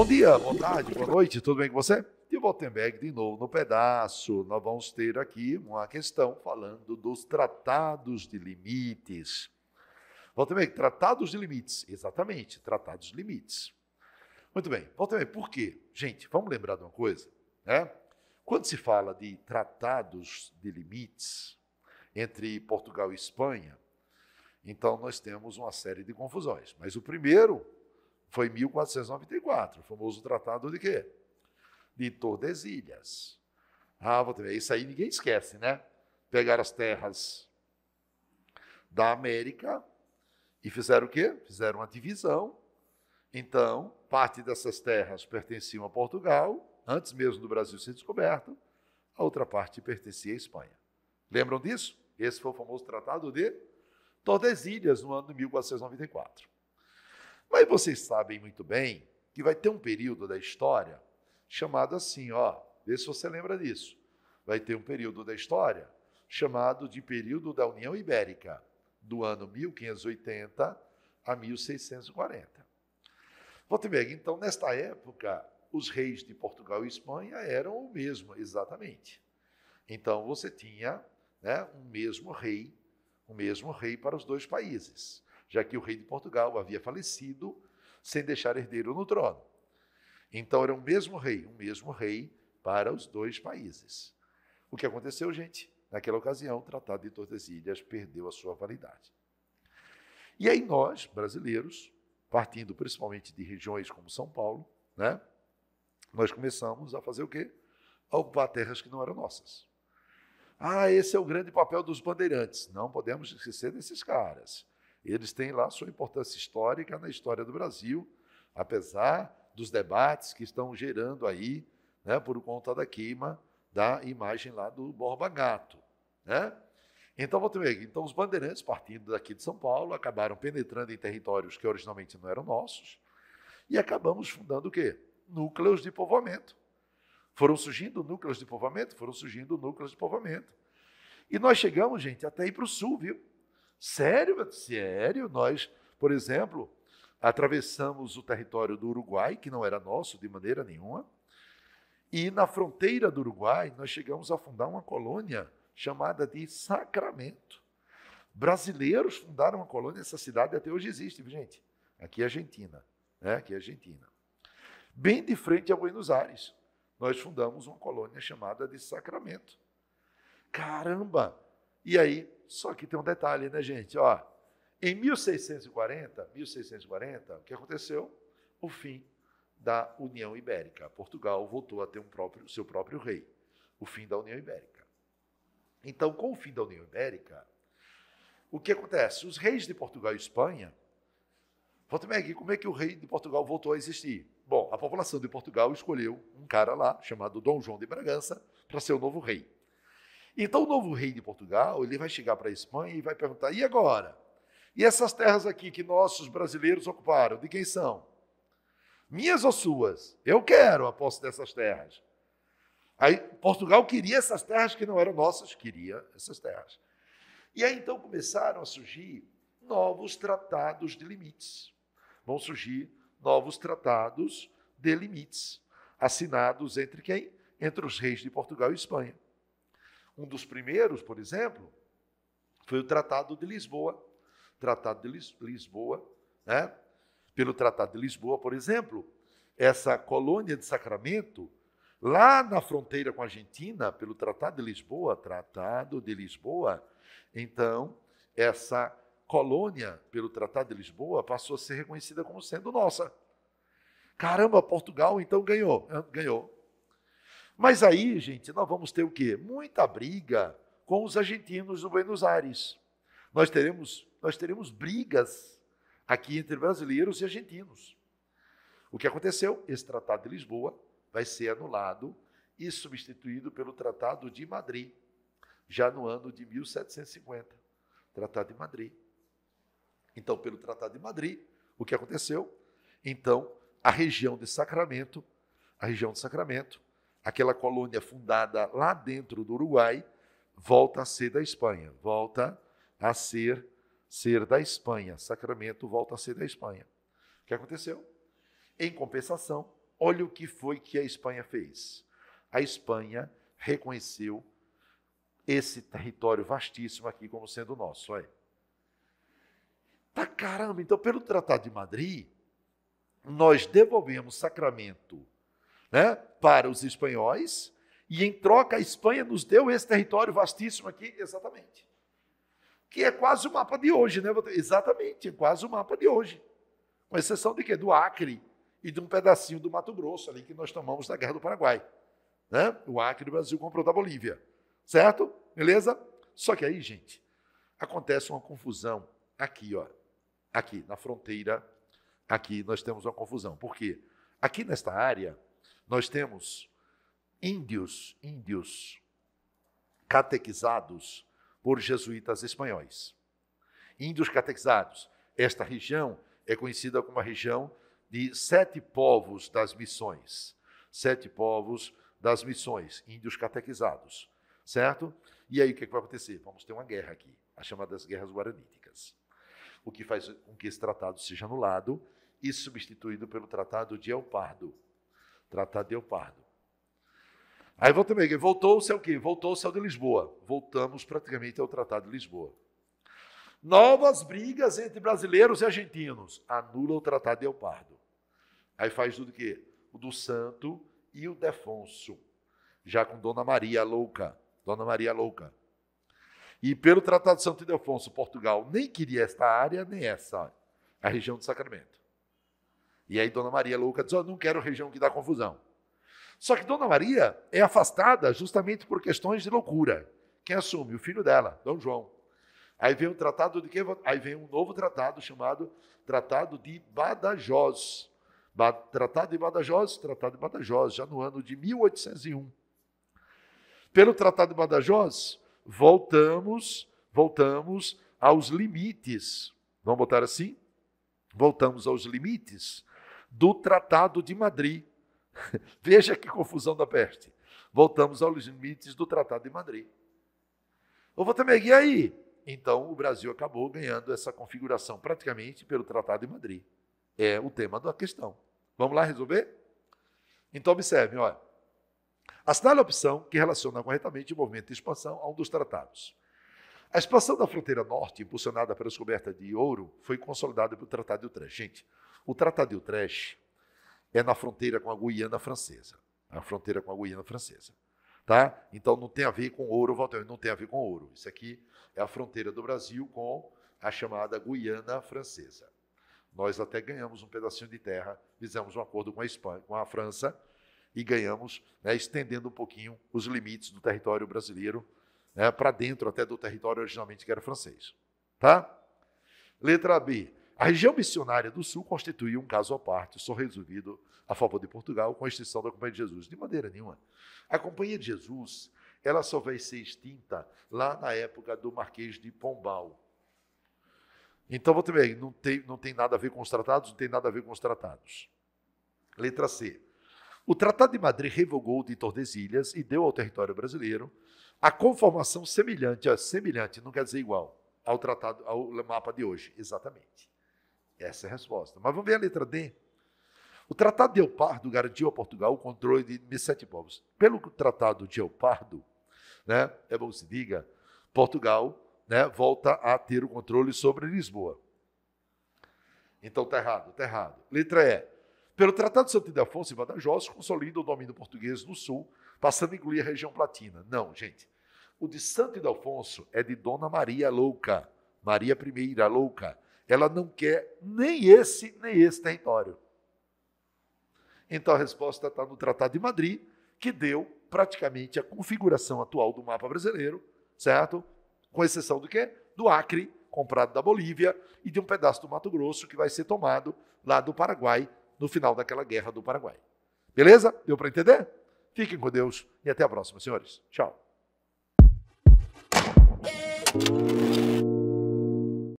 Bom dia, boa tarde, boa noite, tudo bem com você? De Woltenberg, de novo no pedaço. Nós vamos ter aqui uma questão falando dos tratados de limites. Woltenberg, tratados de limites, exatamente, tratados de limites. Muito bem, Woltenberg, por quê? Gente, vamos lembrar de uma coisa, né? Quando se fala de tratados de limites entre Portugal e Espanha, então nós temos uma série de confusões. Mas o primeiro foi 1494, o famoso tratado de quê? De Tordesilhas. Ah, vou ver, isso aí ninguém esquece, né? Pegaram as terras da América e fizeram o quê? Fizeram uma divisão. Então, parte dessas terras pertenciam a Portugal, antes mesmo do Brasil ser descoberto, a outra parte pertencia à Espanha. Lembram disso? Esse foi o famoso Tratado de Tordesilhas, no ano de 1494. Mas vocês sabem muito bem que vai ter um período da história chamado assim, ó, vê se você lembra disso. Vai ter um período da história chamado de período da União Ibérica, do ano 1580 a 1640. Voltenberg, então, nesta época, os reis de Portugal e Espanha eram o mesmo, exatamente. Então, você tinha né, um mesmo rei, o um mesmo rei para os dois países já que o rei de Portugal havia falecido sem deixar herdeiro no trono. Então era o mesmo rei, o mesmo rei para os dois países. O que aconteceu, gente? Naquela ocasião, o Tratado de Tordesilhas perdeu a sua validade. E aí nós, brasileiros, partindo principalmente de regiões como São Paulo, né, nós começamos a fazer o quê? A ocupar terras que não eram nossas. Ah, esse é o grande papel dos bandeirantes. Não podemos esquecer desses caras. Eles têm lá sua importância histórica na história do Brasil, apesar dos debates que estão gerando aí, né, por conta da queima da imagem lá do Borba Gato. Né? Então, então, os bandeirantes, partindo daqui de São Paulo, acabaram penetrando em territórios que originalmente não eram nossos e acabamos fundando o quê? Núcleos de povoamento. Foram surgindo núcleos de povoamento, foram surgindo núcleos de povoamento. E nós chegamos, gente, até ir para o sul, viu? Sério, sério. Nós, por exemplo, atravessamos o território do Uruguai, que não era nosso de maneira nenhuma, e na fronteira do Uruguai nós chegamos a fundar uma colônia chamada de Sacramento. Brasileiros fundaram uma colônia, essa cidade até hoje existe, gente. Aqui é Argentina, né? aqui é Argentina. Bem de frente a Buenos Aires, nós fundamos uma colônia chamada de Sacramento. Caramba! E aí, só que tem um detalhe, né, gente? Ó, em 1640, 1640, o que aconteceu? O fim da União Ibérica. Portugal voltou a ter um próprio, seu próprio rei. O fim da União Ibérica. Então, com o fim da União Ibérica, o que acontece? Os reis de Portugal e Espanha. Voltemeg, como é que o rei de Portugal voltou a existir? Bom, a população de Portugal escolheu um cara lá, chamado Dom João de Bragança, para ser o novo rei. Então o novo rei de Portugal, ele vai chegar para a Espanha e vai perguntar: "E agora? E essas terras aqui que nossos brasileiros ocuparam, de quem são? Minhas ou suas? Eu quero a posse dessas terras." Aí Portugal queria essas terras que não eram nossas, queria essas terras. E aí então começaram a surgir novos tratados de limites. Vão surgir novos tratados de limites assinados entre quem? Entre os reis de Portugal e Espanha. Um dos primeiros, por exemplo, foi o Tratado de Lisboa. Tratado de Lisboa, né? pelo Tratado de Lisboa, por exemplo, essa colônia de Sacramento, lá na fronteira com a Argentina, pelo Tratado de Lisboa, Tratado de Lisboa, então, essa colônia, pelo Tratado de Lisboa, passou a ser reconhecida como sendo nossa. Caramba, Portugal então ganhou, ganhou. Mas aí, gente, nós vamos ter o quê? Muita briga com os argentinos do Buenos Aires. Nós teremos, nós teremos brigas aqui entre brasileiros e argentinos. O que aconteceu? Esse Tratado de Lisboa vai ser anulado e substituído pelo Tratado de Madrid, já no ano de 1750. Tratado de Madrid. Então, pelo Tratado de Madrid, o que aconteceu? Então, a região de Sacramento, a região de Sacramento, aquela colônia fundada lá dentro do Uruguai, volta a ser da Espanha, volta a ser ser da Espanha. Sacramento volta a ser da Espanha. O que aconteceu? Em compensação, olha o que foi que a Espanha fez. A Espanha reconheceu esse território vastíssimo aqui como sendo nosso. Olha. Tá caramba, então pelo Tratado de Madrid, nós devolvemos Sacramento né, para os espanhóis, e em troca a Espanha nos deu esse território vastíssimo aqui, exatamente. Que é quase o mapa de hoje, né? Exatamente, é quase o mapa de hoje. Com exceção de quê? Do Acre e de um pedacinho do Mato Grosso ali que nós tomamos da Guerra do Paraguai. Né? O Acre do Brasil comprou da Bolívia. Certo? Beleza? Só que aí, gente, acontece uma confusão aqui, ó. Aqui, na fronteira, aqui nós temos uma confusão. Por quê? Aqui nesta área, nós temos índios, índios catequizados por jesuítas espanhóis. Índios catequizados. Esta região é conhecida como a região de sete povos das missões. Sete povos das missões, índios catequizados, certo? E aí o que, é que vai acontecer? Vamos ter uma guerra aqui, a chamada das guerras guaraníticas. O que faz com que esse tratado seja anulado e substituído pelo Tratado de El Pardo, Tratado de Eupardo. Aí voltamos aqui. Voltou-se ao quê? Voltou-se ao de Lisboa. Voltamos praticamente ao Tratado de Lisboa. Novas brigas entre brasileiros e argentinos. Anula o Tratado de Eupardo. Aí faz tudo o quê? O do Santo e o Defonso. Já com Dona Maria Louca. Dona Maria Louca. E pelo Tratado de Santo Defonso, Portugal nem queria esta área, nem essa, a região do Sacramento. E aí Dona Maria louca diz: oh, não quero região que dá confusão. Só que Dona Maria é afastada justamente por questões de loucura. Quem assume? O filho dela, Dom João. Aí vem um tratado de que aí vem um novo tratado chamado Tratado de Badajoz. Ba... Tratado de Badajoz, Tratado de Badajoz, já no ano de 1801. Pelo Tratado de Badajoz, voltamos, voltamos aos limites. Vamos botar assim? Voltamos aos limites do Tratado de Madrid. Veja que confusão da peste. Voltamos aos limites do Tratado de Madrid. Eu vou também e aí? Então o Brasil acabou ganhando essa configuração praticamente pelo Tratado de Madrid. É o tema da questão. Vamos lá resolver? Então observe, olha. Assinale a opção que relaciona corretamente o movimento de expansão a um dos tratados. A expansão da fronteira norte, impulsionada pela descoberta de ouro, foi consolidada pelo Tratado de Utrecht. Gente, o Tratado de Utrecht é na fronteira com a Guiana Francesa. É a fronteira com a Guiana Francesa. Tá? Então não tem a ver com ouro, Walter, não tem a ver com ouro. Isso aqui é a fronteira do Brasil com a chamada Guiana Francesa. Nós até ganhamos um pedacinho de terra, fizemos um acordo com a Espanha, com a França e ganhamos, né, estendendo um pouquinho os limites do território brasileiro né, para dentro até do território originalmente que era francês, tá? Letra B. A região missionária do Sul constituía um caso à parte, só resolvido a favor de Portugal com a extinção da Companhia de Jesus. De maneira nenhuma. A Companhia de Jesus ela só vai ser extinta lá na época do Marquês de Pombal. Então, vou também, não tem, não tem nada a ver com os tratados, não tem nada a ver com os tratados. Letra C. O Tratado de Madrid revogou de Tordesilhas e deu ao território brasileiro a conformação semelhante, semelhante não quer dizer igual, ao tratado, ao mapa de hoje, exatamente. Essa é a resposta. Mas vamos ver a letra D. O Tratado de El Pardo garantiu a Portugal o controle de 17 povos. Pelo Tratado de El Pardo, né, é bom se diga, Portugal né, volta a ter o controle sobre Lisboa. Então está errado, está errado. Letra E. Pelo Tratado de Santo Ildefonso e Badajoz, consolida o domínio português no sul, passando a incluir a região platina. Não, gente. O de Santo Ildefonso é de Dona Maria Louca, Maria I Louca, ela não quer nem esse, nem esse território. Então a resposta está no Tratado de Madrid, que deu praticamente a configuração atual do mapa brasileiro, certo? Com exceção do quê? Do Acre, comprado da Bolívia, e de um pedaço do Mato Grosso que vai ser tomado lá do Paraguai no final daquela guerra do Paraguai. Beleza? Deu para entender? Fiquem com Deus e até a próxima, senhores. Tchau.